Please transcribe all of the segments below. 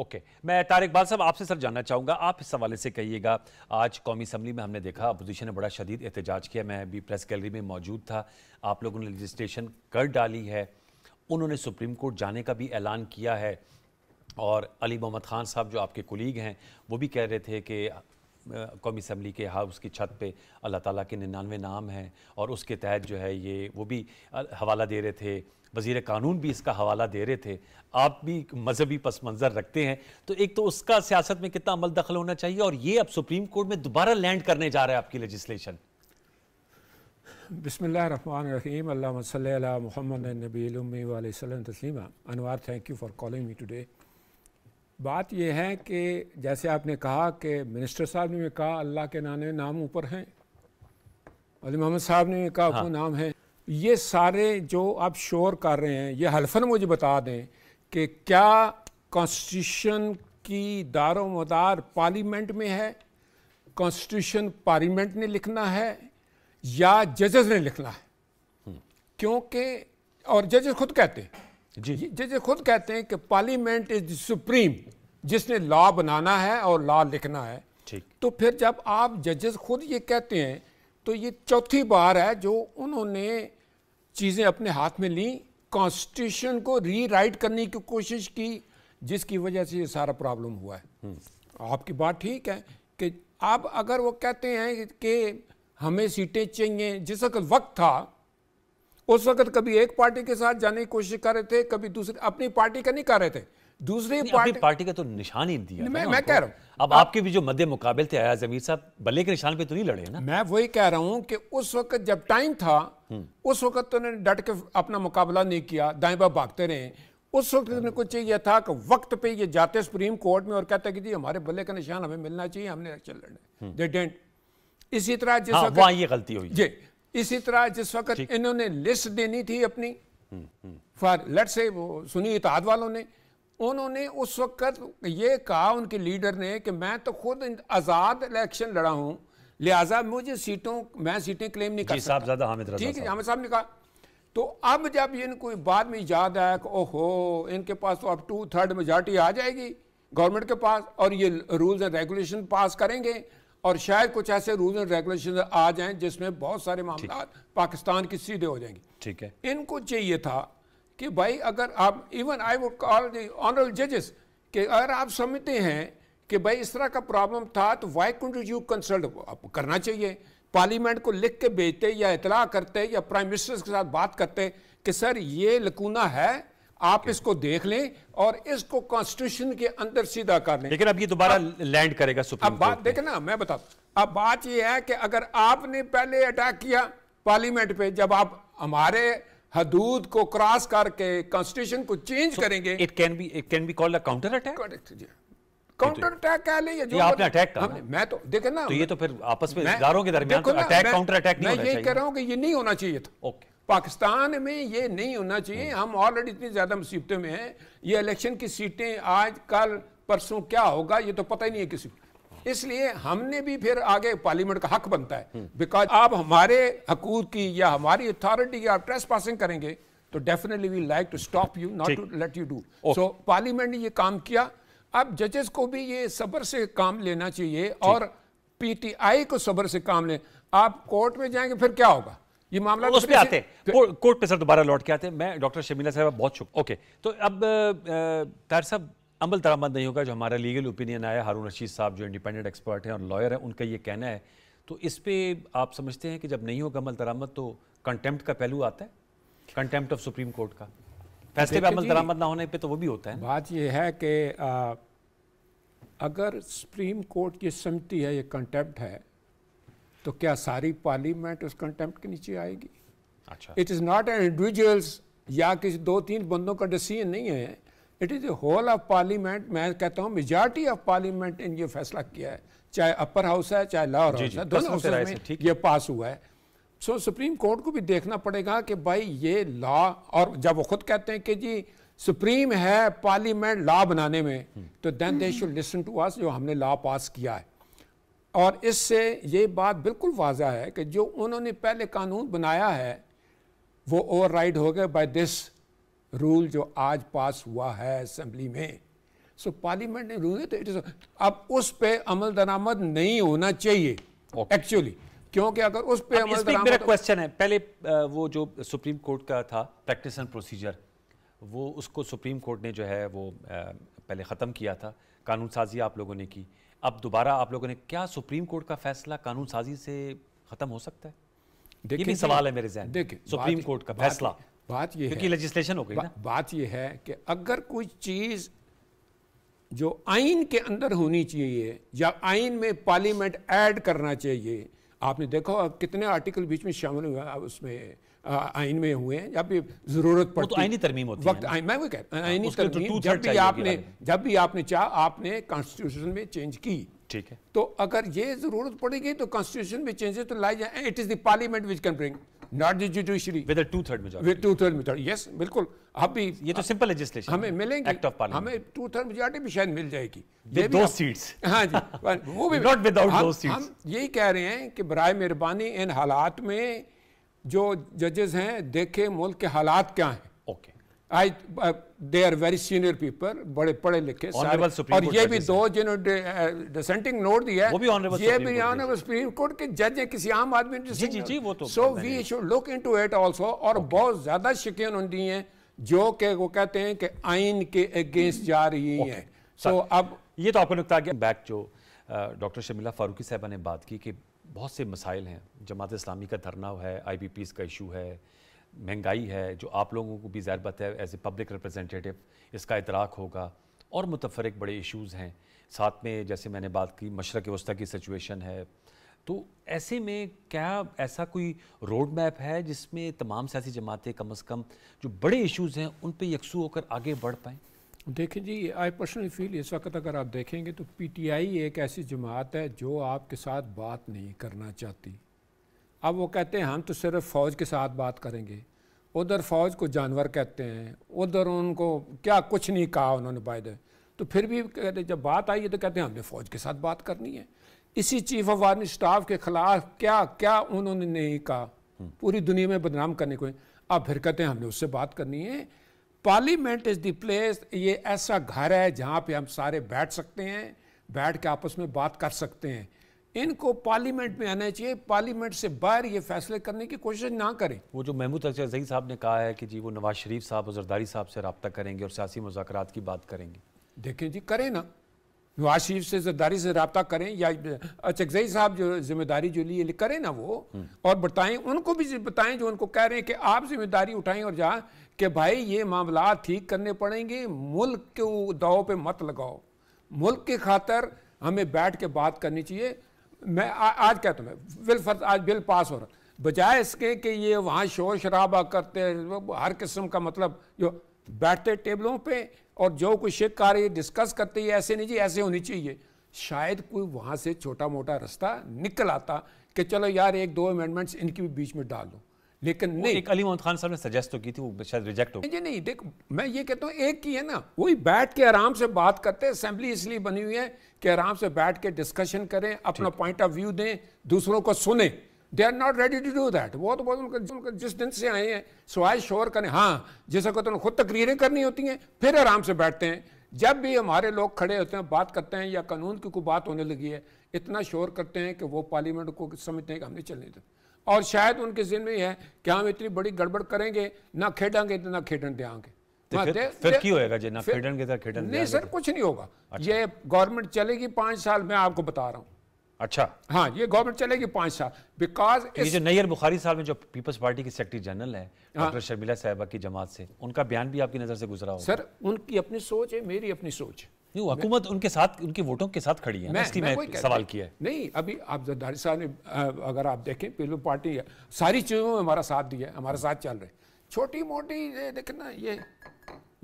Okay मैं तारिक बाल साहब आपसे सर जानना चाहूँगा आप इस हवाले से कहिएगा आज कौमी असम्बली में हमने देखा अपोजिशन ने बड़ा शदीद एहतजाज किया मैं भी प्रेस गैलरी में मौजूद था आप लोगों ने रजिस्ट्रेशन कर डाली है उन्होंने सुप्रीम कोर्ट जाने का भी ऐलान किया है और अली मोहम्मद ख़ान साहब जो आपके कुलीग हैं वो भी कह रहे थे कि कौमी असम्बली के हाउस की छत पे अल्लाह ताला के निन्यानवे नाम हैं और उसके तहत जो है ये वो भी हवाला दे रहे थे वजीर कानून भी इसका हवाला दे रहे थे आप भी मजहबी पस मंज़र रखते हैं तो एक तो उसका सियासत में कितना अमल दखल होना चाहिए और ये अब सुप्रीम कोर्ट में दोबारा लैंड करने जा रहे हैं आपकी लेजिस्लेशन बसमीम महमद नबी वसलम Taslima Anwar thank you for calling me today बात यह है कि जैसे आपने कहा कि मिनिस्टर साहब ने भी कहा अल्लाह के नाने नाम ऊपर हैं अली मोहम्मद साहब ने भी कहा हाँ। नाम है ये सारे जो आप शोर कर रहे हैं ये हल्फन मुझे बता दें कि क्या कॉन्स्टिट्यूशन की दारो मदार पार्लियामेंट में है कॉन्स्टिट्यूशन पार्लियामेंट ने लिखना है या जजेस ने लिखना है हम्म। क्योंकि और जजेस खुद कहते हैं जी जज खुद कहते हैं कि पार्लियामेंट इज सुप्रीम जिसने लॉ बनाना है और लॉ लिखना है ठीक तो फिर जब आप जजेस खुद ये कहते हैं तो ये चौथी बार है जो उन्होंने चीज़ें अपने हाथ में ली कॉन्स्टिट्यूशन को रीराइट करने की कोशिश की जिसकी वजह से ये सारा प्रॉब्लम हुआ है हम्म। आपकी बात ठीक है कि आप अगर वो कहते हैं कि हमें सीटें चाहिए जिस वक्त वक्त था उस वक्त कभी एक पार्टी के साथ जाने की कोशिश कर रहे थे कभी दूसरी अपनी पार्टी का नहीं कर रहे थे दूसरी पार्टी पार्टी का तो निशान ही दिया मैं मैं कह रहा हूं अब आप, आपके भी जो मध्य मुकाबले थे आया जमीर साहब बल्ले के निशान पे तो नहीं लड़े ना मैं वही कह रहा हूं कि उस वक्त जब टाइम था हम्म। उस वक्त तो उन्होंने डट के अपना मुकाबला नहीं किया दाएं बाएं भागते रहे उस वक्त तो कुछ चाहिए था कि वक्त पे ये जाते सुप्रीम कोर्ट में और कहते कि जी हमारे बल्ले का निशान हमें मिलना चाहिए हमने इलेक्शन लड़ना दे इसी तरह जिस हाँ, वक्त ये गलती हुई जी इसी तरह जिस वक्त इन्होंने लिस्ट देनी थी अपनी फॉर लेट से वो सुनी इतिहाद वालों ने उन्होंने उस वक्त ये कहा उनके लीडर ने कि मैं तो खुद आज़ाद इलेक्शन लड़ा हूँ लिहाजा मुझे सीटों मैं सीटें क्लेम नहीं कर सकता ज़्यादा हामिद ठीक है हामिद साहब ने कहा तो अब जब इनको बाद में याद आया कि ओहो इनके पास तो अब टू थर्ड मेजॉरिटी आ जाएगी गवर्नमेंट के पास और ये रूल्स एंड रेगुलेशन पास करेंगे और शायद कुछ ऐसे रूल्स एंड रेगुलेशन आ जाएं जिसमें बहुत सारे मामला पाकिस्तान की सीधे हो जाएंगे ठीक है इनको चाहिए था कि भाई अगर आप even I would call the honourable जजेस कि अगर आप समझते हैं कि भाई इस तरह का प्रॉब्लम था तो वाई कंट यू कंसल्ट करना चाहिए पार्लियामेंट को लिख के भेजते या इतला करते या प्राइम मिनिस्टर के साथ बात करते कि सर ये लकूना है आप okay. इसको देख लें और इसको कॉन्स्टिट्यूशन के अंदर सीधा कर लें लेकिन अब ये दोबारा लैंड करेगा सुप्रीम अब बात देखना ना मैं बता अब बात ये है कि अगर आपने पहले अटैक किया पार्लियामेंट पे जब आप हमारे हदूद को क्रॉस करके कॉन्स्टिट्यूशन को चेंज so, करेंगे it can be it can be called a counter attack counter attack कह ले या जो आपने अटैक कहा मैं तो देखे ना तो ये तो फिर आपस में इदारों के दरमियान तो अटैक काउंटर अटैक नहीं होना चाहिए मैं ये कह रहा हूं कि ये नहीं होना चाहिए था ओके पाकिस्तान में ये नहीं होना चाहिए hmm. हम ऑलरेडी इतनी ज़्यादा मुसीबतों में हैं ये इलेक्शन की सीटें आज कल परसों क्या होगा ये तो पता ही नहीं है किसी को इसलिए हमने भी फिर आगे पार्लियामेंट का हक बनता है बिकॉज आप हमारे हकूक की या हमारी अथॉरिटी की आप ट्रेस पासिंग करेंगे तो definitely we like to stop you not to let you do so parliament ने ये काम किया अब जजेस को भी ये सब्र से काम लेना चाहिए और पीटीआई को सब्र से काम ले आप कोर्ट में जाएंगे फिर क्या होगा ये मामला उस तो पे आते कोर्ट पे सर दोबारा लौट के आते हैं मैं डॉक्टर शमीला साहब बहुत शुक्र ओके तो अब तार साहब अमल दरामद नहीं होगा जो हमारा लीगल ओपिनियन आया हारून रशीद साहब जो इंडिपेंडेंट एक्सपर्ट हैं और लॉयर हैं उनका ये कहना है तो इस पर आप समझते हैं कि जब नहीं होगा अमल दरामद तो कंटेम्प्ट का पहलू आता है कंटेम्प्ट ऑफ सुप्रीम कोर्ट का फैसले पर अमल दरामद ना होने पर तो वो भी होता है बात यह है कि अगर सुप्रीम कोर्ट ये समझती है ये कंटेम्प्ट है तो क्या सारी पार्लियामेंट उस कंटेम्प्ट के नीचे आएगी अच्छा it is not an individuals या किसी दो तीन बंदों का डिसीजन नहीं है it is a whole of parliament मैं कहता हूँ मेजॉरिटी ऑफ पार्लियामेंट ने ये फैसला किया है चाहे अपर हाउस है चाहे लाहौर हाउस है दोनों हाउस में ये पास हुआ है सो so, सुप्रीम कोर्ट को भी देखना पड़ेगा कि भाई ये लॉ और जब वो खुद कहते हैं कि जी सुप्रीम है पार्लियामेंट लॉ बनाने में तो then they should listen to us जो हमने लॉ पास किया है और इससे ये बात बिल्कुल वाजह है कि जो उन्होंने पहले कानून बनाया है वो ओवर हो गए बाय दिस रूल जो आज पास हुआ है असम्बली में सो पार्लियामेंट ने रूल तो इट इज अब उस पर अमल दरामद नहीं होना चाहिए एक्चुअली okay. क्योंकि अगर उस पे अमल दरामद मेरा क्वेश्चन तो- है पहले वो जो सुप्रीम कोर्ट का था प्रैक्टिस एंड प्रोसीजर वो उसको सुप्रीम कोर्ट ने जो है वो पहले ख़त्म किया था कानून साजी आप लोगों ने की अब दोबारा आप लोगों ने क्या सुप्रीम कोर्ट का फैसला कानून साजी से ख़त्म हो सकता है देखिए सवाल है मेरे जहन देखिए सुप्रीम कोर्ट का फैसला बात ये क्योंकि लेजिस्लेशन हो गई ना बात ये है कि अगर कोई चीज़ जो आइन के अंदर होनी चाहिए या आइन में पार्लियामेंट ऐड करना चाहिए आपने देखो अब कितने आर्टिकल बीच में शामिल हुआ उसमें आइन में हुए हैं जब भी जरूरत तो पड़ती तो होती वक्त आइन मैं वो कह हाँ, आइनी तो तरमीम जब भी आपने जब भी आपने चाह आपने कॉन्स्टिट्यूशन में चेंज की ठीक है तो अगर ये जरूरत पड़ेगी तो कॉन्स्टिट्यूशन में चेंजेस तो लाई जाए it is the parliament which can bring not the judiciary with two third majority with two third majority yes बिल्कुल आप भी ये तो सिंपल लेजिस्लेशन हमें मिलेंगे एक्ट ऑफ पार्लियामेंट हमें टू थर्ड मेजोरिटी भी शायद मिल जाएगी विद दो सीट्स हां जी वो भी नॉट विदाउट दो सीट्स हम यही कह रहे हैं कि बराए मेहरबानी इन हालात में जो जजेस हैं देखें मुल्क के हालात क्या हैं I they are very senior people बड़े पढ़े लिखे और ये भी दो जिन्होंने डिसेंटिंग uh, नोट दिया वो भी ये भी ऑनरेबल सुप्रीम कोर्ट के जज है किसी आम आदमी जी जी जी वो तो so we should look into it also और बहुत ज्यादा शिकें उन्होंने हैं जो कि वो कहते हैं कि आइन के अगेंस्ट जा रही है सो अब ये तो आपको नुकता गया बैक जो डॉक्टर शमीला फारूकी साहबा ने बात की कि बहुत से मसाइल हैं जमात इस्लामी का धरना है आई का इशू है महंगाई है जो आप लोगों को भी ज़रबत है एज ए पब्लिक रिप्रेजेंटेटिव इसका इतराक होगा और मुतफरक बड़े इश्यूज़ हैं साथ में जैसे मैंने बात की मशरक़ वस्ती की सिचुएशन है तो ऐसे में क्या ऐसा कोई रोड मैप है जिसमें तमाम सियासी जमातें कम अज़ कम जो बड़े इशूज़ हैं उन पर यकसू होकर आगे बढ़ पाएँ देखें जी आई पर्सनली फील इस वक्त अगर आप देखेंगे तो पी टी आई एक ऐसी जमात है जो आपके साथ बात नहीं करना चाहती अब वो कहते हैं हम तो सिर्फ फ़ौज के साथ बात करेंगे उधर फ़ौज को जानवर कहते हैं उधर उनको क्या कुछ नहीं कहा उन्होंने बायदे तो फिर भी कहते जब बात आई है तो कहते हैं हमने फ़ौज के साथ बात करनी है इसी चीफ ऑफ आर्मी स्टाफ के खिलाफ क्या क्या उन्होंने नहीं कहा पूरी दुनिया में बदनाम करने को अब फिर कहते हैं हमने उससे बात करनी है पार्लियामेंट इज़ द प्लेस ये ऐसा घर है जहाँ पे हम सारे बैठ सकते हैं बैठ के आपस में बात कर सकते हैं इनको पार्लियामेंट में आना चाहिए पार्लियामेंट से बाहर ये फैसले करने की कोशिश ना करें वो जो महमूद अख्तर जही साहब ने कहा है कि जी वो नवाज शरीफ साहब और जरदारी साहब से रबता करेंगे और सियासी मुजाकर की बात करेंगे देखें जी करें ना नवाज शरीफ से जरदारी से रबता करें या जही साहब जो जिम्मेदारी जो लिए करें ना वो हम्म। और बताएं उनको भी बताएं जो उनको कह रहे हैं कि आप जिम्मेदारी उठाएं और जहाँ कि भाई ये मामला ठीक करने पड़ेंगे मुल्क के दाव पर मत लगाओ मुल्क की खातर हमें बैठ के बात करनी चाहिए मैं आ, आज कहता हूँ मैं बिल फर्ज आज बिल पास हो रहा बजाय इसके कि ये वहाँ शोर शराबा करते हर किस्म का मतलब जो बैठते टेबलों पे और जो कुछ शेख डिस्कस करते ये ऐसे नहीं जी ऐसे होनी चाहिए शायद कोई वहाँ से छोटा मोटा रास्ता निकल आता कि चलो यार एक दो अमेंडमेंट्स इनकी भी बीच में डाल दूँ लेकिन नहीं एक अली मोहम्मद खान साहब ने सजेस्ट तो की थी वो शायद रिजेक्ट हो नहीं नहीं देख मैं ये कहता हूँ एक की है ना वही बैठ के आराम से बात करते हैं असेंबली इसलिए बनी हुई है कि आराम से बैठ के डिस्कशन करें अपना पॉइंट ऑफ व्यू दें दूसरों को सुने they are not ready to do that वो तो बहुत उनका जिस दिन से आए हैं सवाए शोर करें हाँ जैसे कहते हैं खुद तकरीरें करनी होती हैं फिर आराम से बैठते हैं जब भी हमारे लोग खड़े होते हैं बात करते हैं या कानून की कोई बात होने लगी है इतना शोर करते हैं कि वो पार्लियामेंट को समझते हैं कि हमने चलने देते और शायद उनके जिन में है कि हम इतनी बड़ी गड़बड़ करेंगे ना खेडेंगे तो ना खेडन देंगे तो फिर, दे, ना नहीं सर तो- कुछ नहीं होगा अच्छा। ये गवर्नमेंट चलेगी पांच साल मैं आपको बता रहा हूँ अच्छा हाँ ये गवर्नमेंट चलेगी पांच साल बिकॉज तो ये जो नैयर बुखारी साहब में जो पीपल्स पार्टी की सेक्रेटरी जनरल है हाँ। डॉक्टर शर्मिला साहबा की जमात से उनका बयान भी आपकी नज़र से गुजरा हो सर उनकी अपनी सोच है मेरी अपनी सोच है नहीं हुकूमत उनके साथ उनके वोटों के साथ खड़ी है मैं, इसकी मैं, मैं कोई सवाल किया है नहीं अभी आप जरदारी साहब ने अगर आप देखें पीपल पार्टी है सारी चीज़ों में हमारा साथ दिया है हमारे साथ चल रहे छोटी मोटी ये देखना ये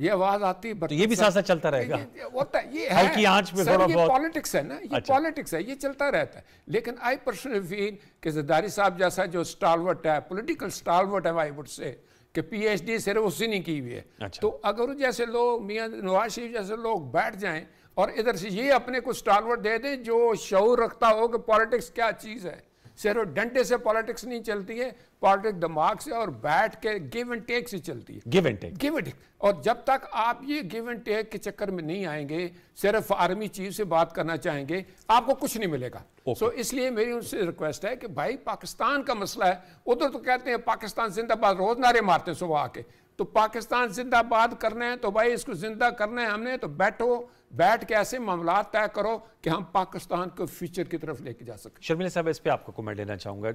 ये आवाज आती है तो ये भी साथ साथ चलता रहेगा होता ये है हल्की आंच पे थोड़ा बहुत पॉलिटिक्स है ना ये अच्छा। पॉलिटिक्स है ये चलता रहता है लेकिन आई पर्सनली फील कि जरदारी साहब जैसा जो स्टालवर्ट है पॉलिटिकल स्टालवर्ट है आई वुड से कि पीएचडी सिर्फ उसी ने की हुई है अच्छा। तो अगर जैसे लोग मियाँ नवाज शरीफ जैसे लोग बैठ जाएं और इधर से ये अपने को स्टालवर्ट दे दें जो शौर रखता हो कि पॉलिटिक्स क्या चीज़ है सिर्फ डंडे से पॉलिटिक्स नहीं चलती है पॉलिटिक्स दिमाग से और बैठ के गिव एंड टेक से चलती है give and take give and take और जब तक आप ये गिव एंड टेक के चक्कर में नहीं आएंगे सिर्फ आर्मी चीफ से बात करना चाहेंगे आपको कुछ नहीं मिलेगा सो okay. so, इसलिए मेरी उनसे रिक्वेस्ट है कि भाई पाकिस्तान का मसला है उधर तो कहते हैं पाकिस्तान जिंदाबाद रोज नारे मारते हैं सुबह आके तो पाकिस्तान जिंदाबाद करना है तो भाई इसको जिंदा करना है हमने तो बैठो बैठ के ऐसे मामला तय करो कि हम पाकिस्तान को फ्यूचर की तरफ लेके जा सकें शर्मिला साहब इस पर आपको कमेंट लेना चाहूंगा